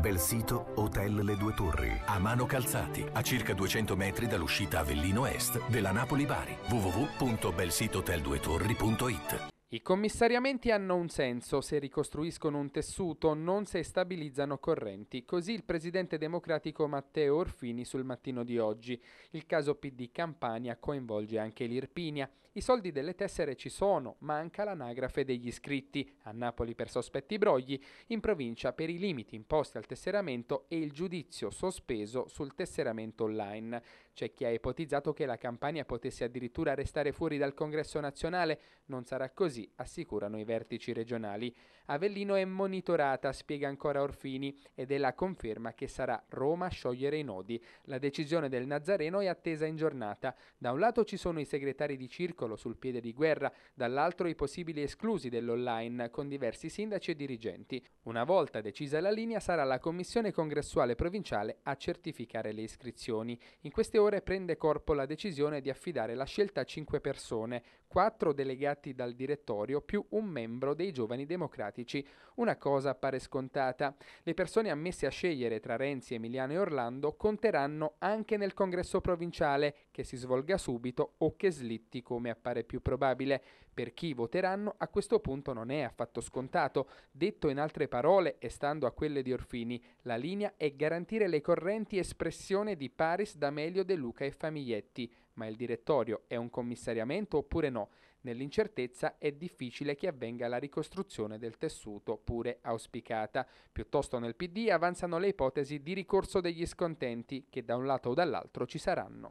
Bel sito Hotel Le Due Torri, a Mano Calzati, a circa 200 metri dall'uscita Avellino Est della Napoli-Bari. www.belsitohotelduetorri.it i commissariamenti hanno un senso se ricostruiscono un tessuto, non se stabilizzano correnti. Così il presidente democratico Matteo Orfini sul mattino di oggi. Il caso PD Campania coinvolge anche l'Irpinia. I soldi delle tessere ci sono, manca l'anagrafe degli iscritti. A Napoli per sospetti brogli, in provincia per i limiti imposti al tesseramento e il giudizio sospeso sul tesseramento online. C'è chi ha ipotizzato che la Campania potesse addirittura restare fuori dal congresso nazionale. Non sarà così così assicurano i vertici regionali. Avellino è monitorata, spiega ancora Orfini, ed è la conferma che sarà Roma a sciogliere i nodi. La decisione del Nazareno è attesa in giornata. Da un lato ci sono i segretari di circolo sul piede di guerra, dall'altro i possibili esclusi dell'online con diversi sindaci e dirigenti. Una volta decisa la linea sarà la commissione congressuale provinciale a certificare le iscrizioni. In queste ore prende corpo la decisione di affidare la scelta a cinque persone, quattro delegati dal direttore territorio più un membro dei giovani democratici. Una cosa appare scontata. Le persone ammesse a scegliere tra Renzi, Emiliano e Orlando conteranno anche nel congresso provinciale, che si svolga subito o che slitti come appare più probabile. Per chi voteranno a questo punto non è affatto scontato. Detto in altre parole e stando a quelle di Orfini, la linea è garantire le correnti espressione di Paris, D'Amelio, De Luca e Famiglietti. Ma il direttorio è un commissariamento oppure no? Nell'incertezza è difficile che avvenga la ricostruzione del tessuto, pure auspicata. Piuttosto nel PD avanzano le ipotesi di ricorso degli scontenti, che da un lato o dall'altro ci saranno.